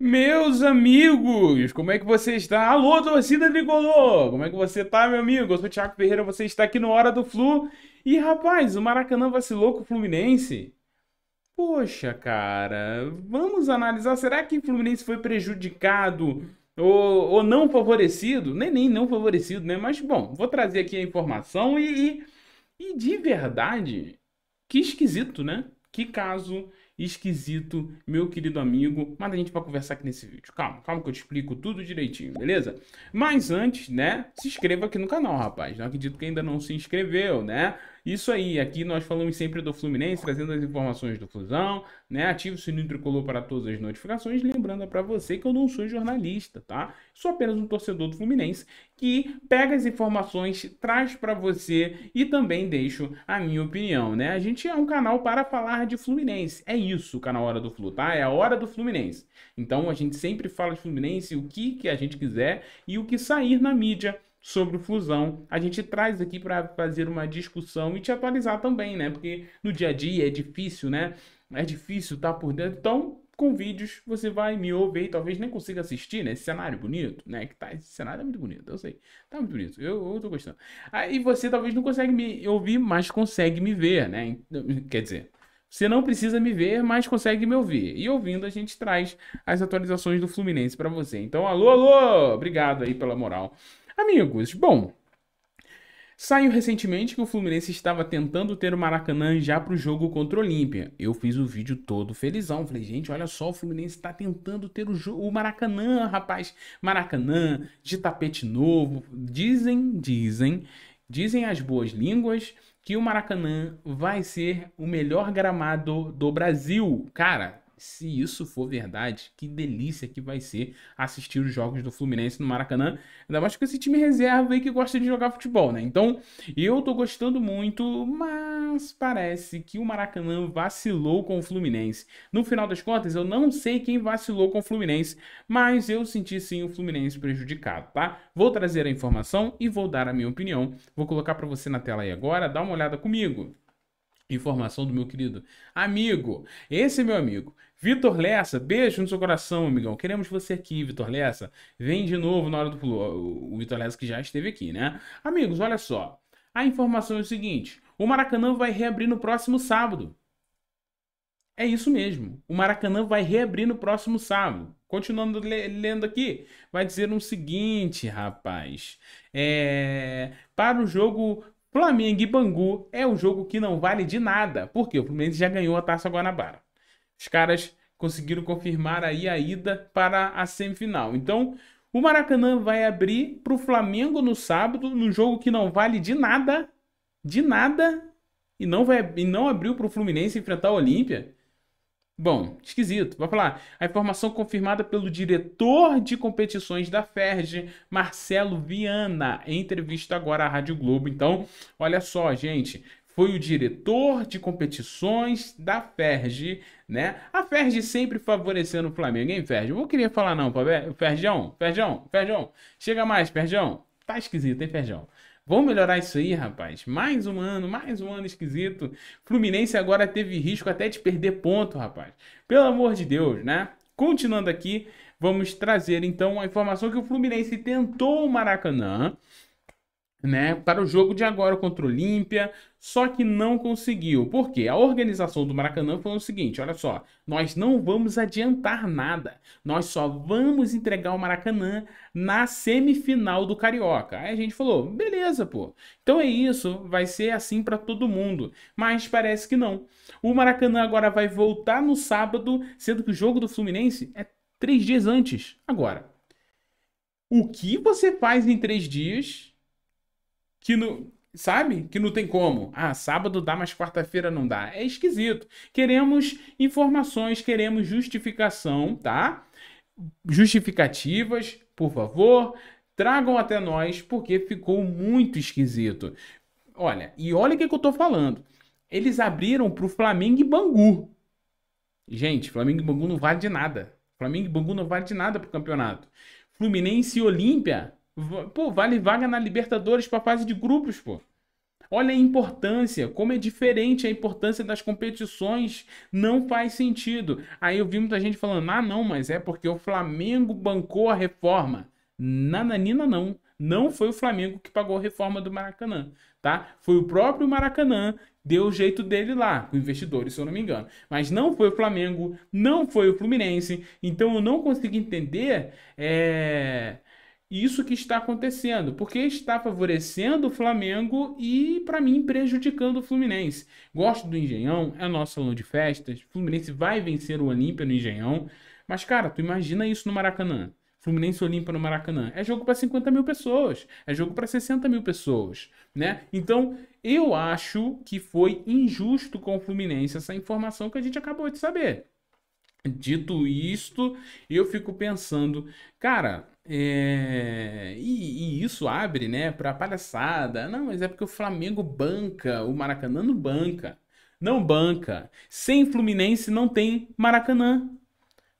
Meus amigos, como é que você está? Alô, torcida tricolor! Como é que você está, meu amigo? Eu sou o Thiago Ferreira, você está aqui no Hora do Flu. E rapaz, o Maracanã vacilou com o Fluminense? Poxa, cara, vamos analisar. Será que o Fluminense foi prejudicado ou, ou não favorecido? Nem, é nem não favorecido, né? Mas bom, vou trazer aqui a informação e, e, e de verdade, que esquisito, né? Que caso esquisito, meu querido amigo, mas a gente vai conversar aqui nesse vídeo. Calma, calma que eu te explico tudo direitinho, beleza? Mas antes, né, se inscreva aqui no canal, rapaz. Não acredito que ainda não se inscreveu, né? Isso aí, aqui nós falamos sempre do Fluminense, trazendo as informações do Flusão, né? Ative o sininho tricolor para todas as notificações, lembrando para você que eu não sou jornalista, tá? Sou apenas um torcedor do Fluminense que pega as informações, traz para você e também deixo a minha opinião, né? A gente é um canal para falar de Fluminense, é isso o canal Hora do Flu, tá? É a hora do Fluminense. Então a gente sempre fala de Fluminense, o que, que a gente quiser e o que sair na mídia sobre fusão. A gente traz aqui para fazer uma discussão e te atualizar também, né? Porque no dia a dia é difícil, né? É difícil estar tá por dentro. Então, com vídeos você vai me ouvir e talvez nem consiga assistir, né? Esse cenário bonito, né? Que tá, esse cenário é muito bonito, eu sei. Tá muito bonito, eu, eu tô gostando. Aí ah, você talvez não consegue me ouvir, mas consegue me ver, né? Quer dizer, você não precisa me ver, mas consegue me ouvir. E ouvindo a gente traz as atualizações do Fluminense para você. Então, alô, alô! Obrigado aí pela moral. Amigos, bom, Saiu recentemente que o Fluminense estava tentando ter o Maracanã já para o jogo contra o Olímpia. Eu fiz o vídeo todo felizão. Falei, gente, olha só, o Fluminense está tentando ter o, o Maracanã, rapaz. Maracanã, de tapete novo. Dizem, dizem, dizem as boas línguas que o Maracanã vai ser o melhor gramado do Brasil. Cara, se isso for verdade, que delícia que vai ser assistir os jogos do Fluminense no Maracanã. Ainda mais com esse time reserva aí que gosta de jogar futebol, né? Então, eu tô gostando muito, mas parece que o Maracanã vacilou com o Fluminense. No final das contas, eu não sei quem vacilou com o Fluminense, mas eu senti sim o Fluminense prejudicado, tá? Vou trazer a informação e vou dar a minha opinião. Vou colocar para você na tela aí agora, dá uma olhada comigo. Informação do meu querido amigo. Esse é meu amigo Vitor Lessa, beijo no seu coração, amigão. Queremos você aqui, Vitor Lessa. Vem de novo na hora do O Vitor Lessa que já esteve aqui, né? Amigos, olha só. A informação é o seguinte: o Maracanã vai reabrir no próximo sábado. É isso mesmo. O Maracanã vai reabrir no próximo sábado. Continuando le lendo aqui, vai dizer o um seguinte, rapaz. É... Para o jogo Flamengo e Bangu, é um jogo que não vale de nada. Porque o Fluminense já ganhou a Taça Guanabara. Os caras conseguiram confirmar aí a ida para a semifinal. Então, o Maracanã vai abrir para o Flamengo no sábado, num jogo que não vale de nada, de nada, e não, vai, e não abriu para o Fluminense enfrentar o Olímpia. Bom, esquisito. Vai falar. A informação confirmada pelo diretor de competições da FERJ, Marcelo Viana, em entrevista agora à Rádio Globo. Então, olha só, gente foi o diretor de competições da Ferg, né? A Ferg sempre favorecendo o Flamengo, hein, Ferg? Eu vou queria falar não, Pabé. Ferjão, Ferjão, Ferjão. Chega mais, Ferjão. Tá esquisito, hein, Ferjão? Vamos melhorar isso aí, rapaz. Mais um ano, mais um ano esquisito. Fluminense agora teve risco até de perder ponto, rapaz. Pelo amor de Deus, né? Continuando aqui, vamos trazer então a informação que o Fluminense tentou o Maracanã né, para o jogo de agora contra o Olímpia, só que não conseguiu. Por quê? A organização do Maracanã foi o seguinte, olha só, nós não vamos adiantar nada, nós só vamos entregar o Maracanã na semifinal do Carioca. Aí a gente falou, beleza, pô. Então é isso, vai ser assim para todo mundo. Mas parece que não. O Maracanã agora vai voltar no sábado, sendo que o jogo do Fluminense é três dias antes. Agora, o que você faz em três dias que não. Sabe? Que não tem como. Ah, sábado dá, mas quarta-feira não dá. É esquisito. Queremos informações, queremos justificação, tá? Justificativas, por favor, tragam até nós, porque ficou muito esquisito. Olha, e olha o que, que eu tô falando. Eles abriram pro Flamengo e Bangu. Gente, Flamengo e Bangu não vale de nada. Flamengo e Bangu não vale de nada pro campeonato. Fluminense e Olímpia Pô, vale vaga na Libertadores para fase de grupos, pô. Olha a importância, como é diferente a importância das competições, não faz sentido. Aí eu vi muita gente falando: "Ah, não, mas é porque o Flamengo bancou a reforma". Nananina não. Não foi o Flamengo que pagou a reforma do Maracanã, tá? Foi o próprio Maracanã deu o jeito dele lá, com investidores, se eu não me engano. Mas não foi o Flamengo, não foi o Fluminense. Então eu não consigo entender é isso que está acontecendo, porque está favorecendo o Flamengo e, para mim, prejudicando o Fluminense. Gosto do Engenhão, é nosso salão de festas. Fluminense vai vencer o Olímpia no Engenhão. Mas, cara, tu imagina isso no Maracanã. Fluminense Olímpia no Maracanã. É jogo para 50 mil pessoas. É jogo para 60 mil pessoas. né? Então, eu acho que foi injusto com o Fluminense essa informação que a gente acabou de saber. Dito isto, eu fico pensando, cara, é, e, e, isso abre, né, pra palhaçada. Não, mas é porque o Flamengo banca, o Maracanã não banca. Não banca. Sem Fluminense não tem Maracanã.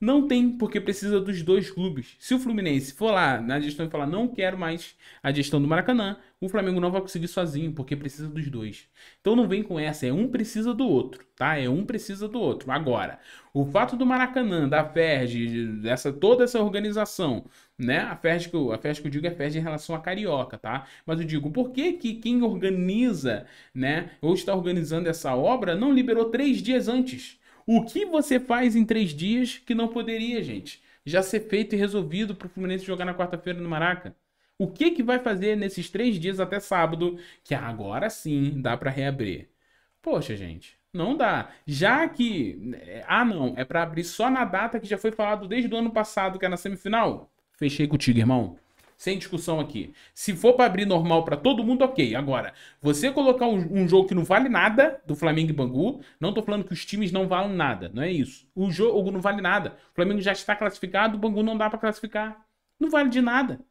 Não tem, porque precisa dos dois clubes. Se o Fluminense for lá na gestão e falar não quero mais a gestão do Maracanã, o Flamengo não vai conseguir sozinho, porque precisa dos dois. Então não vem com essa, é um precisa do outro, tá? É um precisa do outro. Agora, o fato do Maracanã, da Ferg, dessa, toda essa organização, né? A que a FERJ que eu digo é a FERJ em relação à Carioca, tá? Mas eu digo, por que, que quem organiza, né, ou está organizando essa obra, não liberou três dias antes? O que você faz em três dias que não poderia, gente? Já ser feito e resolvido para o Fluminense jogar na quarta-feira no Maraca. O que, que vai fazer nesses três dias até sábado, que agora sim dá para reabrir? Poxa, gente, não dá. Já que. Eh, ah, não, é para abrir só na data que já foi falado desde o ano passado, que é na semifinal. Fechei contigo, irmão sem discussão aqui. Se for para abrir normal para todo mundo, ok. Agora, você colocar um, um, jogo que não vale nada do Flamengo e Bangu, não tô falando que os times não valem nada, não é isso. O jogo não vale nada. O Flamengo já está classificado, o Bangu não dá para classificar. Não vale de nada.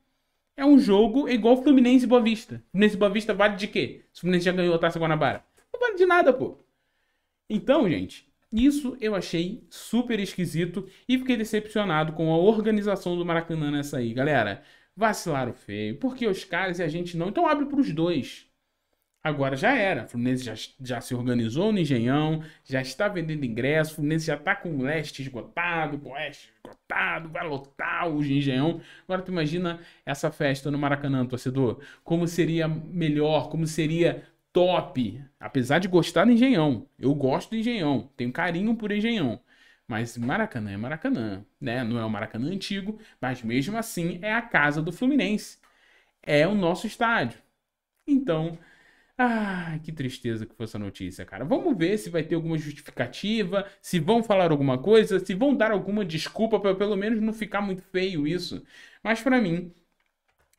É um jogo igual Fluminense e Boa Vista. Fluminense e Boa Vista vale de quê? Se o Fluminense já ganhou a Taça Guanabara. Não vale de nada, pô. Então, gente, isso eu achei super esquisito e fiquei decepcionado com a organização do Maracanã nessa aí, galera vacilaram feio. Porque os caras e a gente não. Então abre para os dois. Agora já era. O Fluminense já, já se organizou no Engenhão, já está vendendo ingresso. O Fluminense já está com o leste esgotado, o oeste é esgotado, vai lotar o Engenhão. Agora tu imagina essa festa no Maracanã, torcedor. Como seria melhor, como seria top. Apesar de gostar do Engenhão. Eu gosto do Engenhão, tenho carinho por Engenhão. Mas Maracanã é Maracanã, né? Não é o Maracanã antigo, mas mesmo assim é a casa do Fluminense. É o nosso estádio. Então, ah, que tristeza que foi essa notícia, cara. Vamos ver se vai ter alguma justificativa, se vão falar alguma coisa, se vão dar alguma desculpa para pelo menos não ficar muito feio isso. Mas para mim,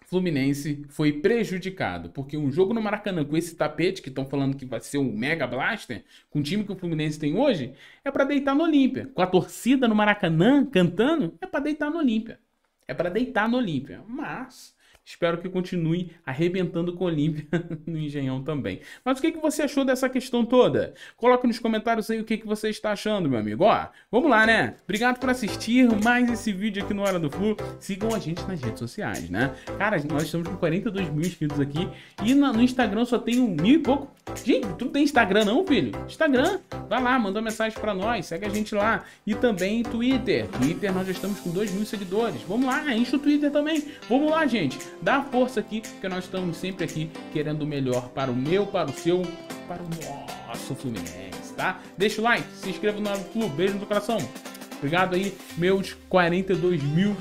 Fluminense foi prejudicado, porque um jogo no Maracanã com esse tapete que estão falando que vai ser um mega blaster, com o time que o Fluminense tem hoje, é para deitar no Olímpia. Com a torcida no Maracanã cantando, é para deitar no Olímpia. É para deitar no Olímpia. Mas Espero que continue arrebentando com o Olímpia no Engenhão também. Mas o que, que você achou dessa questão toda? Coloque nos comentários aí o que, que você está achando, meu amigo. Ó, vamos lá, né? Obrigado por assistir mais esse vídeo aqui no Hora do Flu. Sigam a gente nas redes sociais, né? Cara, nós estamos com 42 mil inscritos aqui e no Instagram só tem um mil e pouco. Gente, tu não tem Instagram não, filho? Instagram, vai lá, manda uma mensagem para nós, segue a gente lá. E também Twitter. Twitter nós já estamos com 2 mil seguidores. Vamos lá, enche o Twitter também. Vamos lá, gente. Dá a força aqui, porque nós estamos sempre aqui querendo o melhor para o meu, para o seu, para o nosso Fluminense, tá? Deixa o like, se inscreva no nosso clube, beijo no coração. Obrigado aí, meus 42 mil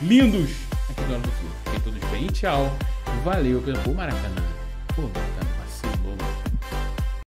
lindos aqui do Ano do Fiquem todos bem, tchau. Valeu pelo Maracanã. Pô,